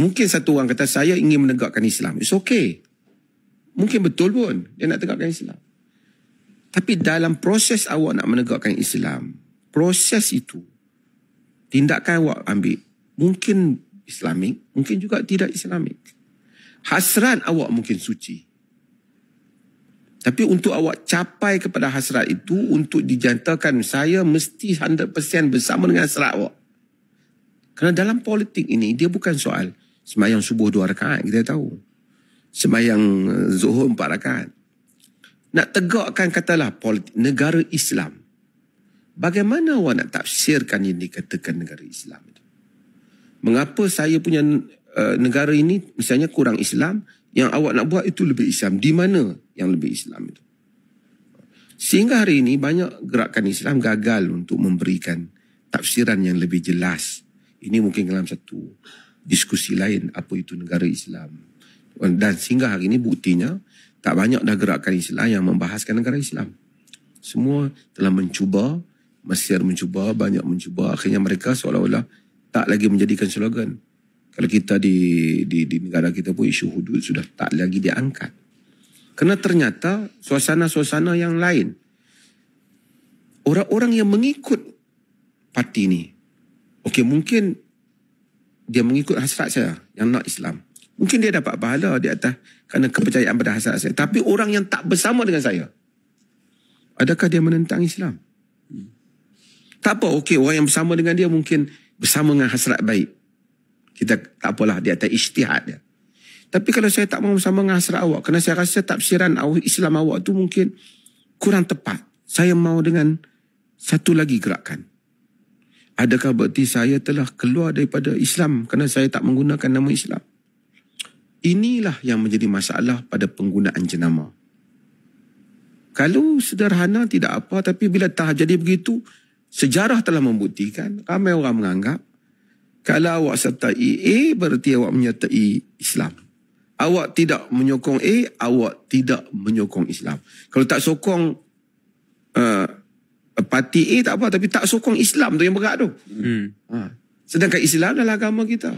Mungkin satu orang kata saya ingin menegakkan Islam. It's okay. Mungkin betul pun dia nak tegakkan Islam. Tapi dalam proses awak nak menegakkan Islam, proses itu, tindakan awak ambil, mungkin Islamik, mungkin juga tidak Islamik. Hasrat awak mungkin suci. Tapi untuk awak capai kepada hasrat itu, untuk dijantakan saya mesti 100% bersama dengan hasrat awak. Kerana dalam politik ini, dia bukan soal Semayang subuh dua rakaat kita tahu. Semayang eh, zuhur empat rakaat. Nak tegakkan katalah politik, negara Islam. Bagaimana awak nak tafsirkan yang dikatakan negara Islam itu? Mengapa saya punya eh, negara ini misalnya kurang Islam, yang awak nak buat itu lebih Islam. Di mana yang lebih Islam itu? Sehingga hari ini banyak gerakan Islam gagal untuk memberikan tafsiran yang lebih jelas. Ini mungkin dalam satu diskusi lain apa itu negara Islam. Dan sehingga hari ini buktinya tak banyak dah gerakan Islam yang membahaskan negara Islam. Semua telah mencuba, Mesir mencuba, banyak mencuba. Akhirnya mereka seolah-olah tak lagi menjadikan slogan. Kalau kita di, di, di negara kita pun isu hudud sudah tak lagi diangkat. Kena ternyata suasana-suasana yang lain. Orang-orang yang mengikut parti ini. Okey mungkin dia mengikut hasrat saya yang nak Islam. Mungkin dia dapat pahala di atas kerana kepercayaan pada hasrat saya. Tapi orang yang tak bersama dengan saya, adakah dia menentang Islam? Tak apa, okey, orang yang bersama dengan dia mungkin bersama dengan hasrat baik. Kita tak apalah di atas isytihad dia. Tapi kalau saya tak mau bersama dengan hasrat awak, kerana saya rasa tafsiran awal Islam awak tu mungkin kurang tepat. Saya mau dengan satu lagi gerakan. Adakah bukti saya telah keluar daripada Islam kerana saya tak menggunakan nama Islam? Inilah yang menjadi masalah pada penggunaan jenama. Kalau sederhana tidak apa tapi bila tah jadi begitu sejarah telah membuktikan ramai orang menganggap kalau awak sertai A berarti awak menyertai Islam. Awak tidak menyokong A, awak tidak menyokong Islam. Kalau tak sokong uh, parti A tak apa tapi tak sokong Islam tu yang berat tu. Hmm. Ha. Sedangkan Islam adalah agama kita.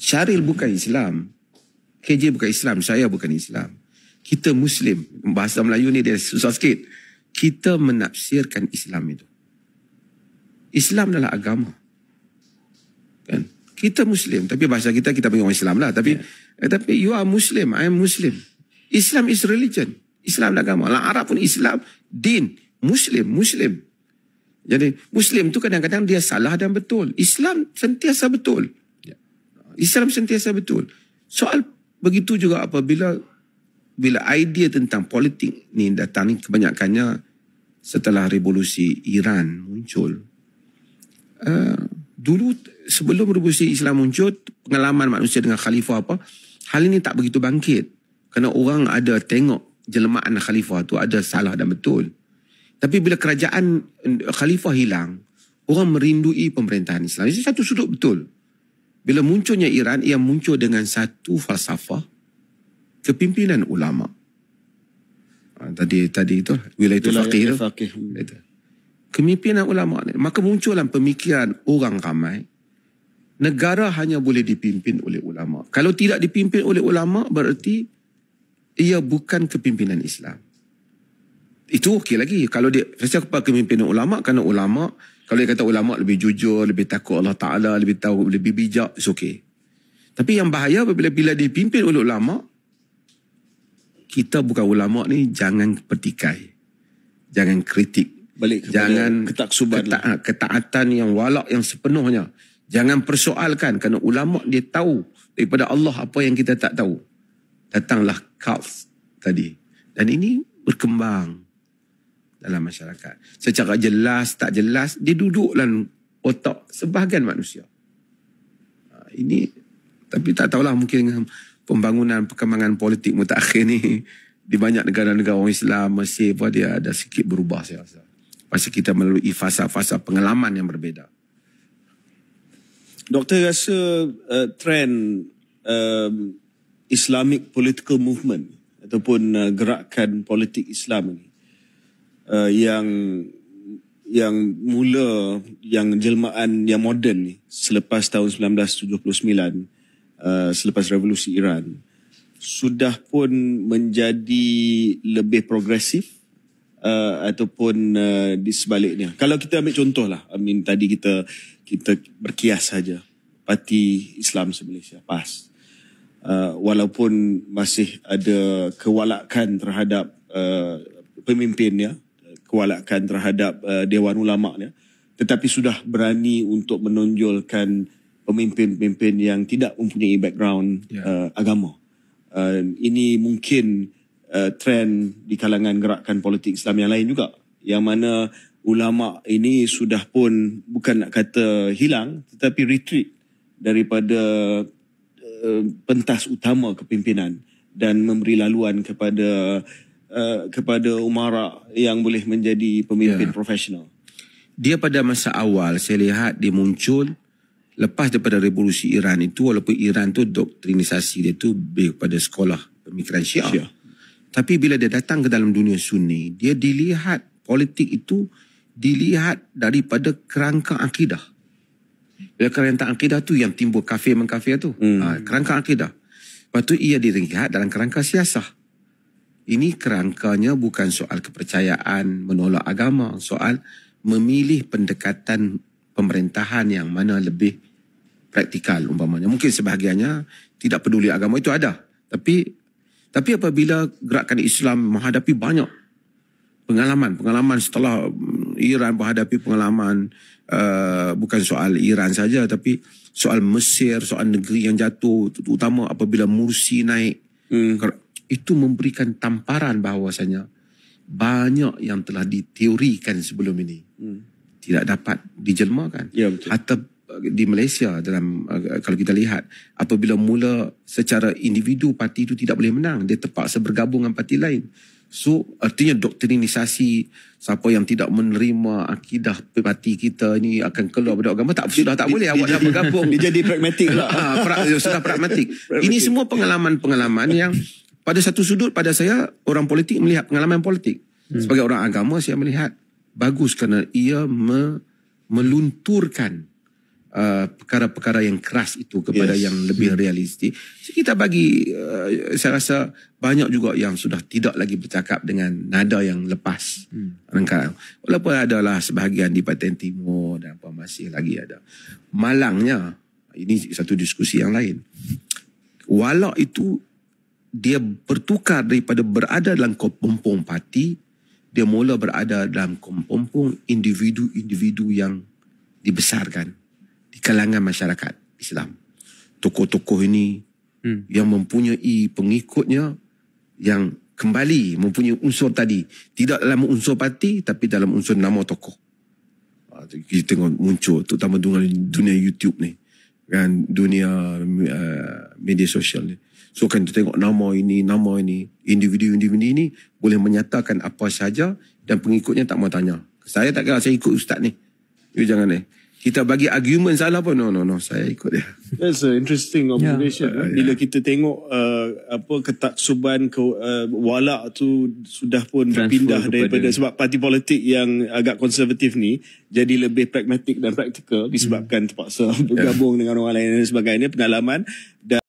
Syaril bukan Islam. KJ bukan Islam. Saya bukan Islam. Kita Muslim. Bahasa Melayu ni dia susah sikit. Kita menafsirkan Islam itu. Islam adalah agama. Kan? Kita Muslim. Tapi bahasa kita, kita panggil orang Islam lah. Tapi, yeah. eh, tapi you are Muslim. I am Muslim. Islam is religion. Islam dan agama. Orang Arab pun Islam, din, Muslim, Muslim. Jadi Muslim tu kadang-kadang dia salah dan betul. Islam sentiasa betul. Ya. Islam sentiasa betul. Soal begitu juga apabila bila idea tentang politik ni datang ni kebanyakannya setelah revolusi Iran muncul. Uh, dulu sebelum revolusi Islam muncul, pengalaman manusia dengan khalifah apa, hal ini tak begitu bangkit. Kerana orang ada tengok jelemaan khalifah tu ada salah dan betul. Tapi bila kerajaan khalifah hilang, orang merindui pemerintahan Islam. Ini satu sudut betul. Bila munculnya Iran, ia muncul dengan satu falsafah kepimpinan ulama. Ah, tadi tadi itu wilayah itu fakir. Kepimpinan ulama. Maka munculan pemikiran orang ramai. Negara hanya boleh dipimpin oleh ulama. Kalau tidak dipimpin oleh ulama, bererti ia bukan kepimpinan Islam. Itu okey lagi. Kalau dia, saya kata kepimpinan ulama, kerana ulama, kalau dia kata ulama lebih jujur, lebih takut Allah Ta'ala, lebih tahu, lebih bijak, itu okay. Tapi yang bahaya apabila bila dipimpin oleh ulama, kita bukan ulama ni, jangan pertikai. Jangan kritik. Balik jangan ketaksuban. Keta lah. ketaatan yang walak yang sepenuhnya. Jangan persoalkan kerana ulama dia tahu daripada Allah apa yang kita tak tahu. Datanglah calf tadi. Dan ini berkembang dalam masyarakat. Secara jelas, tak jelas, dia duduk dalam otak sebahagian manusia. Ha, ini, tapi tak tahulah mungkin pembangunan perkembangan politik mutakhir ni di banyak negara-negara orang Islam, Mesir pun dia ada sikit berubah saya rasa. Pasal kita melalui fasa-fasa pengalaman yang berbeza. Doktor rasa uh, trend uh, Islamic political movement ataupun uh, gerakan politik Islam ini uh, yang yang mula yang jelmaan yang moden ni selepas tahun 1979 uh, selepas revolusi Iran sudah pun menjadi lebih progresif uh, ataupun uh, di sebaliknya kalau kita ambil contohlah I mean tadi kita kita berkias saja parti Islam se Malaysia PAS Uh, walaupun masih ada kewalakan terhadap uh, pemimpinnya, kewalakan terhadap uh, Dewan Ulama'nya, tetapi sudah berani untuk menonjolkan pemimpin-pemimpin yang tidak mempunyai background yeah. uh, agama. Uh, ini mungkin uh, trend di kalangan gerakan politik Islam yang lain juga, yang mana ulama ini sudah pun bukan nak kata hilang tetapi retreat daripada Eh, pentas utama kepimpinan dan memberi laluan kepada uh, kepada umara yang boleh menjadi pemimpin yeah. profesional. Dia pada masa awal saya lihat dia muncul lepas daripada revolusi Iran itu walaupun Iran tu doktrinisasi dia tu pada sekolah pemikiran Syiah. Syiah. Tapi bila dia datang ke dalam dunia Sunni, dia dilihat politik itu dilihat daripada kerangka akidah. Dan kerangka akidah tu yang timbul kafir mengkafir tu. Hmm. Uh, kerangka akidah. Lepas tu ia dilihat dalam kerangka siasah. Ini kerangkanya bukan soal kepercayaan, menolak agama. Soal memilih pendekatan pemerintahan yang mana lebih praktikal umpamanya. Mungkin sebahagiannya tidak peduli agama itu ada. Tapi tapi apabila gerakan Islam menghadapi banyak pengalaman. Pengalaman setelah Iran menghadapi pengalaman uh, bukan soal Iran saja tapi soal Mesir, soal negeri yang jatuh terutama apabila Mursi naik. Hmm. Itu memberikan tamparan bahawasanya banyak yang telah diteorikan sebelum ini. Hmm tidak dapat dijelmakan. Ya, Atau uh, di Malaysia dalam uh, kalau kita lihat apabila mula secara individu parti itu tidak boleh menang, dia terpaksa bergabung dengan parti lain. So artinya doktrinisasi siapa yang tidak menerima akidah parti kita ni akan keluar pada agama tak sudah tak boleh awak dah bergabung dia jadi pragmatik lah ha, pra, sudah pragmatik. ini semua pengalaman-pengalaman yang pada satu sudut pada saya orang politik melihat pengalaman politik hmm. sebagai orang agama saya melihat bagus kerana ia me, melunturkan uh, perkara-perkara yang keras itu kepada yes. yang lebih hmm. realistik. So, kita bagi uh, saya rasa banyak juga yang sudah tidak lagi bercakap dengan nada yang lepas. Hmm. Walaupun adalah sebahagian di Pantai Timur dan apa masih lagi ada. Malangnya ini satu diskusi yang lain. Walau itu dia bertukar daripada berada dalam kompong parti dia mula berada dalam kompong individu-individu yang dibesarkan di kalangan masyarakat Islam. Tokoh-tokoh ini hmm. yang mempunyai pengikutnya yang kembali mempunyai unsur tadi. Tidak dalam unsur parti tapi dalam unsur nama tokoh. Ha, kita tengok muncul terutama dengan dunia YouTube ni. Dan dunia uh, media sosial ni. So kan kita tengok nama ini, nama ini. Individu-individu ini boleh menyatakan apa saja dan pengikutnya tak mau tanya. Saya tak kira saya ikut ustaz ni. You jangan eh kita bagi argument salah pun no no no saya ikut dia that's an interesting observation yeah. Eh? uh, yeah. bila kita tengok uh, apa ketaksuban ke, uh, walak tu sudah pun Transfer berpindah daripada dia. sebab parti politik yang agak konservatif ni jadi lebih pragmatik dan praktikal disebabkan mm. terpaksa bergabung yeah. dengan orang lain dan sebagainya pengalaman dan